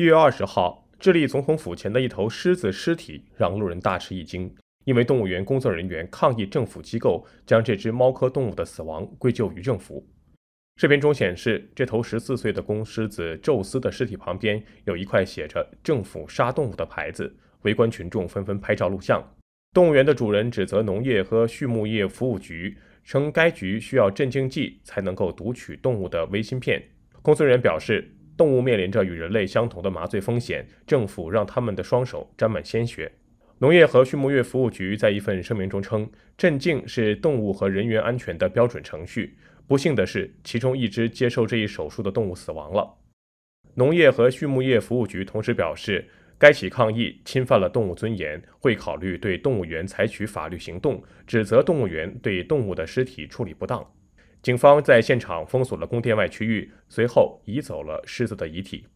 一月二十号，智利总统府前的一头狮子尸体让路人大吃一惊，因为动物园工作人员抗议政府机构将这只猫科动物的死亡归咎于政府。视频中显示，这头十四岁的公狮子宙斯的尸体旁边有一块写着“政府杀动物”的牌子，围观群众纷纷拍照录像。动物园的主人指责农业和畜牧业服务局称，该局需要镇静剂才能够读取动物的微芯片。工作人员表示。动物面临着与人类相同的麻醉风险，政府让他们的双手沾满鲜血。农业和畜牧业服务局在一份声明中称，镇静是动物和人员安全的标准程序。不幸的是，其中一只接受这一手术的动物死亡了。农业和畜牧业服务局同时表示，该起抗议侵犯了动物尊严，会考虑对动物园采取法律行动，指责动物园对动物的尸体处理不当。警方在现场封锁了宫殿外区域，随后移走了狮子的遗体。